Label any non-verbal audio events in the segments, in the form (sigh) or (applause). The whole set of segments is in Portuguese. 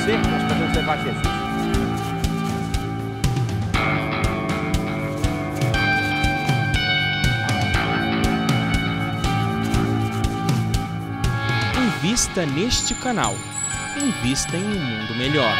você, nós podemos levar a Jesus. Invista neste canal. Invista em um mundo melhor.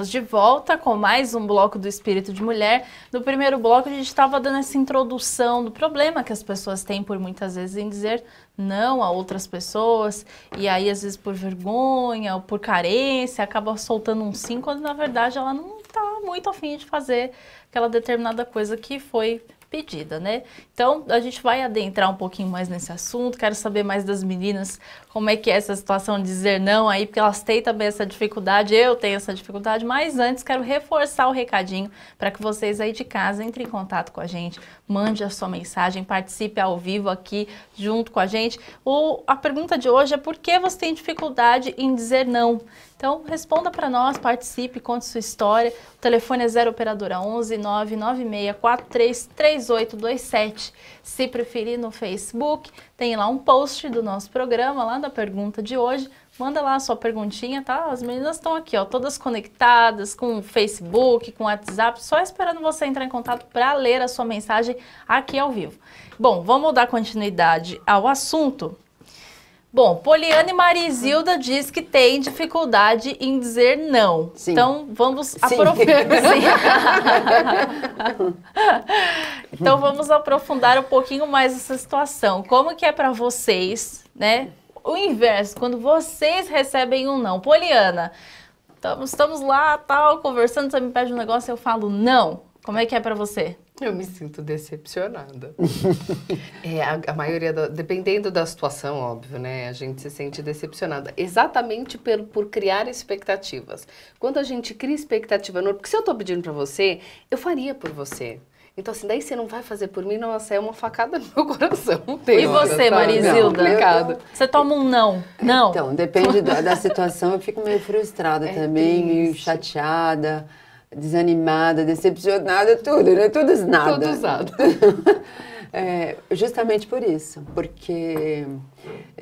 estamos de volta com mais um bloco do Espírito de Mulher. No primeiro bloco, a gente estava dando essa introdução do problema que as pessoas têm por muitas vezes em dizer não a outras pessoas, e aí, às vezes, por vergonha ou por carência, acaba soltando um sim, quando na verdade ela não está muito afim de fazer aquela determinada coisa que foi pedida, né? Então, a gente vai adentrar um pouquinho mais nesse assunto. Quero saber mais das meninas, como é que é essa situação de dizer não aí, porque elas têm também essa dificuldade, eu tenho essa dificuldade, mas antes quero reforçar o recadinho para que vocês aí de casa entrem em contato com a gente, mande a sua mensagem, participe ao vivo aqui junto com a gente. O, a pergunta de hoje é por que você tem dificuldade em dizer não? Então, responda para nós, participe, conte sua história. O telefone é 0 operadora 11 996433827. Se preferir no Facebook, tem lá um post do nosso programa, lá da pergunta de hoje. Manda lá a sua perguntinha, tá? As meninas estão aqui, ó, todas conectadas com o Facebook, com o WhatsApp, só esperando você entrar em contato para ler a sua mensagem aqui ao vivo. Bom, vamos dar continuidade ao assunto. Bom, Poliana e Marizilda diz que tem dificuldade em dizer não. Sim. Então vamos aprofundar. (laughs) então vamos aprofundar um pouquinho mais essa situação. Como que é para vocês, né? O inverso, quando vocês recebem um não. Poliana, estamos, estamos lá, tal, conversando, você me pede um negócio, eu falo não. Como é que é para você? Eu me sinto decepcionada. (laughs) é, a, a maioria, da, dependendo da situação, óbvio, né? A gente se sente decepcionada. Exatamente por, por criar expectativas. Quando a gente cria expectativa, porque se eu tô pedindo para você, eu faria por você. Então, assim, daí você não vai fazer por mim, não, é uma facada no meu (laughs) coração. Tem e você, tá? Marisilda? Não, você toma um não. Não. Então, depende da, (laughs) da situação, eu fico meio frustrada é também, triste. meio chateada desanimada, decepcionada, tudo, né? Todos nada. Tudo usado. (laughs) É, justamente por isso, porque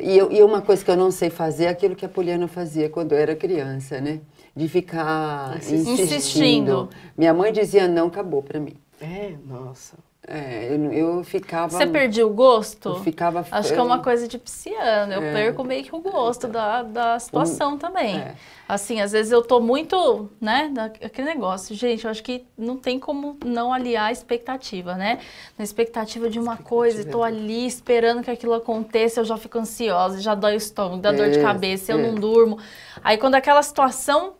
e, eu, e, uma coisa que eu não sei fazer é aquilo que a Poliana fazia quando eu era criança, né? De ficar insistindo. insistindo. Minha mãe dizia não acabou para mim. É, nossa. É, eu, eu, ficava. Você perdia o gosto? Eu ficava. Acho que é uma coisa de pisciano. Eu é, perco meio que o gosto é, da, da situação um, também. É. Assim, às vezes eu tô muito, né? Aquele negócio. Gente, eu acho que não tem como não aliar a expectativa, né? Na expectativa de uma expectativa coisa, tô é ali esperando que aquilo aconteça, eu já fico ansiosa, já dói o estômago, dá dor de é, cabeça, eu não durmo. Aí quando aquela situação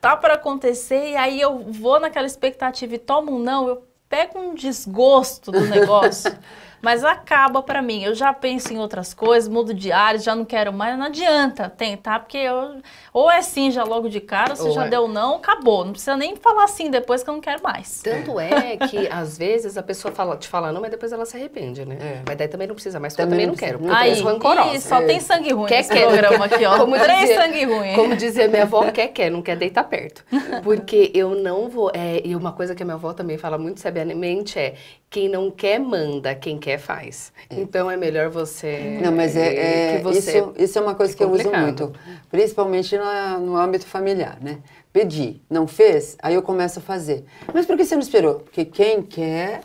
tá para acontecer e aí eu vou naquela expectativa e tomo um não, eu pega um desgosto do negócio. (laughs) mas acaba para mim. Eu já penso em outras coisas, mudo de já não quero mais, não adianta tentar, porque eu, ou é sim já logo de cara, se já é. deu não, acabou. Não precisa nem falar assim depois que eu não quero mais. Tanto é que (laughs) às vezes a pessoa fala, te fala não, mas depois ela se arrepende, né? É. Mas daí também não precisa mais, também eu também não, não quero, porque é Aí, só é. tem sangue ruim quer, nesse quer, programa aqui, ó. (laughs) Como Três dizia, sangue ruim. Como dizia minha avó, quer, quer, não quer deitar perto. (laughs) Porque eu não vou, é, e uma coisa que a minha avó também fala muito sabiamente é, quem não quer manda, quem quer faz. É. Então é melhor você. Não, mas é, é você isso, isso, é uma coisa é que eu uso muito, principalmente no, no âmbito familiar, né? Pedi, não fez, aí eu começo a fazer. Mas por que você não esperou? Porque quem quer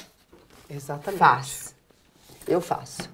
Exatamente. faz. Eu faço.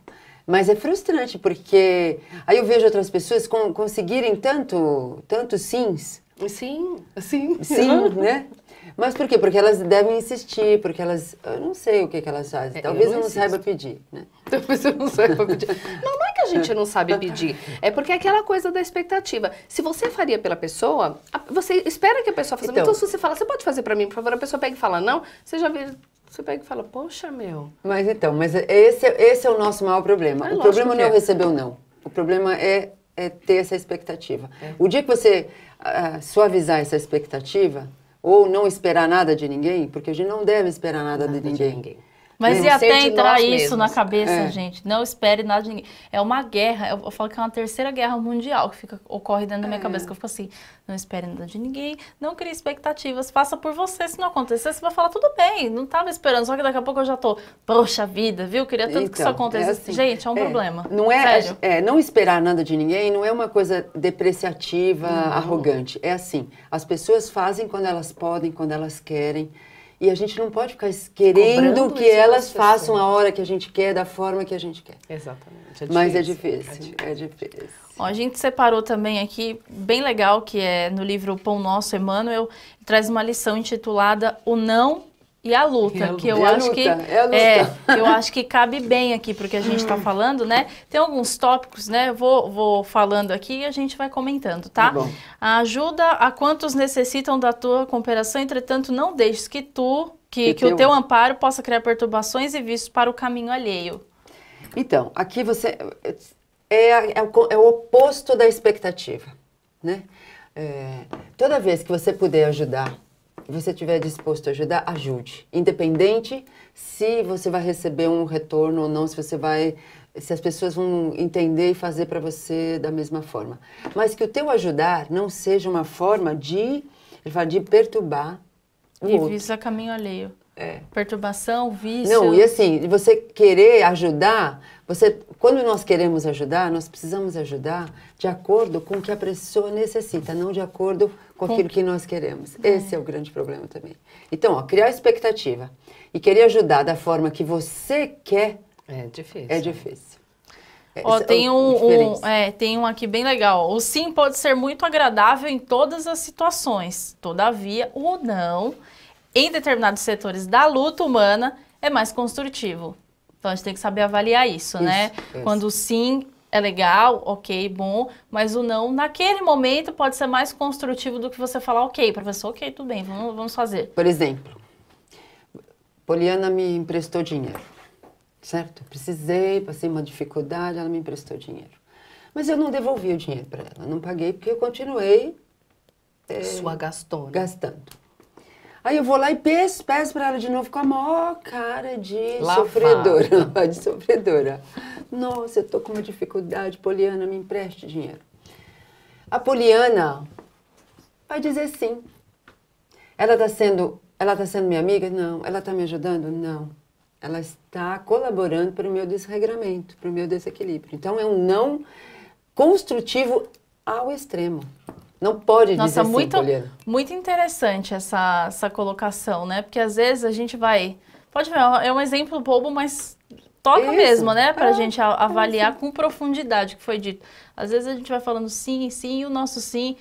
Mas é frustrante porque aí eu vejo outras pessoas com, conseguirem tanto, tanto sims. Sim, sim. Sim, né? (laughs) Mas por quê? Porque elas devem insistir, porque elas. Eu não sei o que, que elas fazem. É, Talvez eu não, eu não saiba pedir, né? (laughs) Talvez eu não saiba pedir. não, não é que a gente não sabe (laughs) pedir. É porque é aquela coisa da expectativa. Se você faria pela pessoa, você espera que a pessoa faça. Então, então se você fala, você pode fazer para mim, por favor, a pessoa pega e fala não, você já vê você pega e fala, poxa, meu. Mas então, mas esse, esse é o nosso maior problema. É, o problema não é, é. receber ou não. O problema é, é ter essa expectativa. É. O dia que você uh, suavizar essa expectativa, ou não esperar nada de ninguém, porque a gente não deve esperar nada, nada de, ninguém. de ninguém. Mas e até entrar isso mesmos. na cabeça, é. gente. Não espere nada de ninguém. É uma guerra, eu, eu falo que é uma terceira guerra mundial que fica, ocorre dentro da minha é. cabeça, que eu fico assim, não espere nada de ninguém, não crie expectativas, faça por você, se não acontecer, você vai falar, tudo bem, não estava esperando, só que daqui a pouco eu já tô, poxa vida, viu? Queria tanto então, que isso então, é acontecesse. É assim, gente, é um é. problema. Não é, é, não esperar nada de ninguém não é uma coisa depreciativa, não. arrogante. É assim, as pessoas fazem quando elas podem, quando elas querem. E a gente não pode ficar querendo Cobrando que elas façam a hora que a gente quer, da forma que a gente quer. Exatamente. É Mas é difícil, é, é difícil. Bom, a gente separou também aqui, bem legal, que é no livro Pão Nosso, Emmanuel, traz uma lição intitulada O Não e a luta, e a luta. que eu acho é luta, é é, que é, é, eu acho que cabe bem aqui porque a gente está falando, né? Tem alguns tópicos, né? vou, vou falando aqui e a gente vai comentando, tá? a tá ajuda a quantos necessitam da tua cooperação, entretanto, não deixes que tu que, que, o teu amparo possa criar perturbações e vícios para o caminho alheio. Então, aqui você é, é, o, é o oposto da expectativa, né? É, toda vez que você puder ajudar você estiver disposto a ajudar, ajude. Independente se você vai receber um retorno ou não, se você vai se as pessoas vão entender e fazer para você da mesma forma. Mas que o teu ajudar não seja uma forma de, ele fala, de perturbar o e outro. visa caminho alheio. É. Perturbação, vício. Não, e assim, você querer ajudar, você, quando nós queremos ajudar, nós precisamos ajudar de acordo com o que a pessoa necessita, não de acordo com aquilo que nós queremos. É. Esse é o grande problema também. Então, ó, criar expectativa e querer ajudar da forma que você quer é difícil. É difícil. É, ó, é tem, um, um, é, tem um aqui bem legal. O sim pode ser muito agradável em todas as situações. Todavia, o não, em determinados setores da luta humana, é mais construtivo. Então a gente tem que saber avaliar isso, né? isso né? Isso. Quando o sim é legal, ok, bom, mas o não naquele momento pode ser mais construtivo do que você falar, ok, professor, ok, tudo bem, vamos, vamos fazer. Por exemplo, Poliana me emprestou dinheiro, certo? Precisei, passei uma dificuldade, ela me emprestou dinheiro. Mas eu não devolvi o dinheiro para ela, não paguei porque eu continuei. É, Sua gastona. Gastando. Aí eu vou lá e peço, peço para ela de novo com a maior cara de sofredora, (laughs) de sofredora. Nossa, eu estou com uma dificuldade, Poliana, me empreste dinheiro. A Poliana vai dizer sim. Ela está sendo, ela tá sendo minha amiga? Não. Ela está me ajudando? Não. Ela está colaborando para o meu desregramento, para o meu desequilíbrio. Então é um não construtivo ao extremo. Não pode Nossa, dizer assim, muito, Poliana. muito interessante essa, essa colocação, né? Porque às vezes a gente vai. Pode ver, é um exemplo bobo, mas toca Isso. mesmo, né? Pra é, gente é, avaliar é com profundidade o que foi dito. Às vezes a gente vai falando sim, sim, e o nosso sim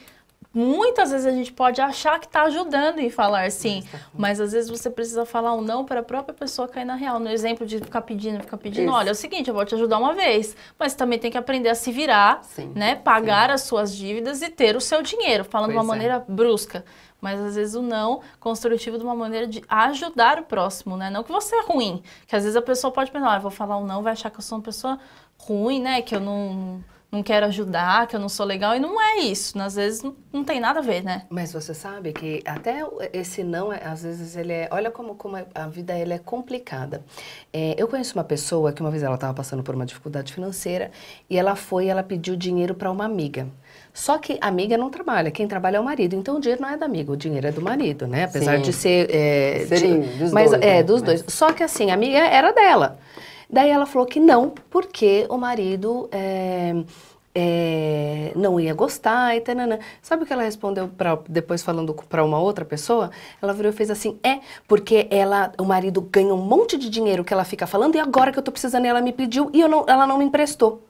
muitas vezes a gente pode achar que está ajudando em falar sim, mas às vezes você precisa falar um não para a própria pessoa cair na real. No exemplo de ficar pedindo, ficar pedindo, Isso. olha, é o seguinte, eu vou te ajudar uma vez, mas também tem que aprender a se virar, sim, né, pagar sim. as suas dívidas e ter o seu dinheiro, falando pois de uma é. maneira brusca. Mas às vezes o não construtivo de uma maneira de ajudar o próximo, né? Não que você é ruim, que às vezes a pessoa pode pensar, ah, vou falar um não, vai achar que eu sou uma pessoa ruim, né? Que eu não não quero ajudar, que eu não sou legal. E não é isso. Né? Às vezes não, não tem nada a ver, né? Mas você sabe que até esse não, é, às vezes ele é... Olha como, como a vida ele é complicada. É, eu conheço uma pessoa que uma vez ela estava passando por uma dificuldade financeira e ela foi ela pediu dinheiro para uma amiga. Só que a amiga não trabalha, quem trabalha é o marido. Então o dinheiro não é da amiga, o dinheiro é do marido, né? Apesar Sim. de ser. É, de, dos mas dois, é, né? dos mas... dois. Só que assim, a amiga era dela. Daí ela falou que não, porque o marido é, é, não ia gostar e Sabe o que ela respondeu pra, depois falando para uma outra pessoa? Ela virou e fez assim: é, porque ela, o marido ganha um monte de dinheiro que ela fica falando e agora que eu tô precisando ela me pediu e eu não, ela não me emprestou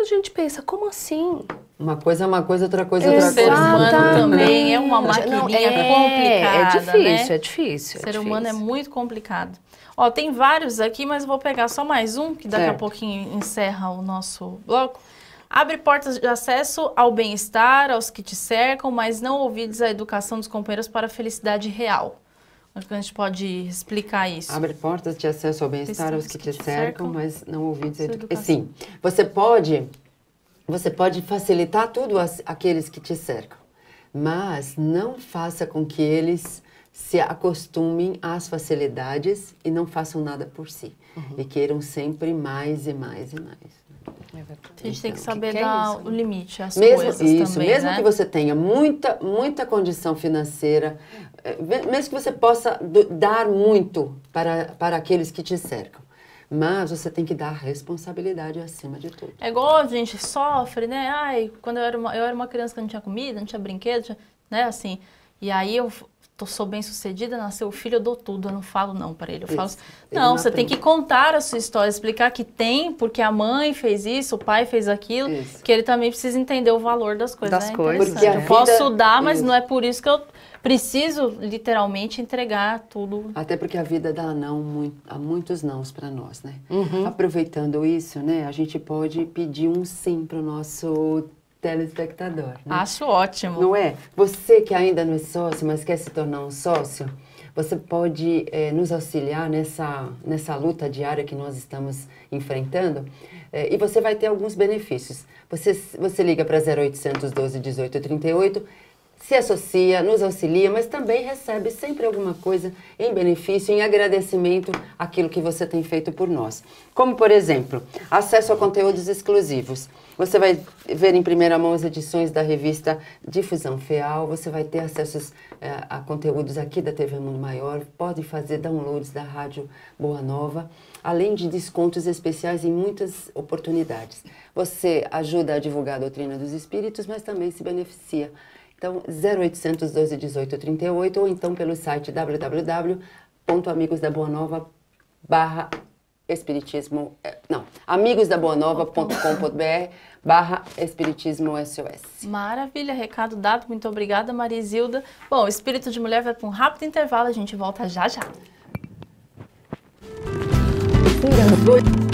a gente pensa, como assim? Uma coisa é uma coisa, outra coisa é outra coisa. O ser humano também é uma maquininha Não, é, complicada. É difícil, né? é difícil. É o ser é difícil. humano é muito complicado. Ó, tem vários aqui, mas eu vou pegar só mais um, que daqui certo. a pouquinho encerra o nosso bloco. Abre portas de acesso ao bem-estar, aos que te cercam, mas não ouvides a educação dos companheiros para a felicidade real. Acho que a gente pode explicar isso. Abre portas de acesso ao bem-estar aos que, que, te, te cercam, cercam, mas não ouvintes. Edu... Sim, você pode, você pode facilitar tudo àqueles que te cercam, mas não faça com que eles se acostumem às facilidades e não façam nada por si. Uhum. E queiram sempre mais e mais e mais. É a gente tem que então, saber que é dar o limite às mesmo, coisas isso, também, Mesmo né? que você tenha muita, muita condição financeira, eh, mesmo que você possa dar muito para, para aqueles que te cercam, mas você tem que dar responsabilidade acima de tudo. É igual a gente sofre, né? Ai, quando eu era uma, eu era uma criança que não tinha comida, não tinha brinquedo, tinha, né? Assim, e aí eu tô, sou bem sucedida, nasceu o filho, eu dou tudo, eu não falo não para ele. Eu isso. falo, não, não você aprende. tem que contar a sua história, explicar que tem, porque a mãe fez isso, o pai fez aquilo, isso. que ele também precisa entender o valor das coisas. Das né? coisas. Então, né? eu posso dar, mas isso. não é por isso que eu preciso literalmente entregar tudo. Até porque a vida dá não muito, há muitos nãos para nós, né? Uhum. Aproveitando isso, né, a gente pode pedir um sim para o nosso telespectador. Né? Acho ótimo. Não é? Você que ainda não é sócio, mas quer se tornar um sócio, você pode é, nos auxiliar nessa, nessa luta diária que nós estamos enfrentando é, e você vai ter alguns benefícios. Você, você liga para 0800 12 18 38, se associa, nos auxilia, mas também recebe sempre alguma coisa em benefício, em agradecimento àquilo que você tem feito por nós. Como, por exemplo, acesso a conteúdos exclusivos. Você vai ver em primeira mão as edições da revista Difusão Feal, você vai ter acessos é, a conteúdos aqui da TV Mundo Maior, pode fazer downloads da Rádio Boa Nova, além de descontos especiais em muitas oportunidades. Você ajuda a divulgar a doutrina dos espíritos, mas também se beneficia então, 0800 12 18 38 ou então pelo site www.amigosdaboanova barra espiritismo, eh, não, amigosdaboanova.com.br barra espiritismo SOS. Maravilha, recado dado, muito obrigada Marizilda. Bom, Espírito de Mulher vai para um rápido intervalo, a gente volta já já. Sim,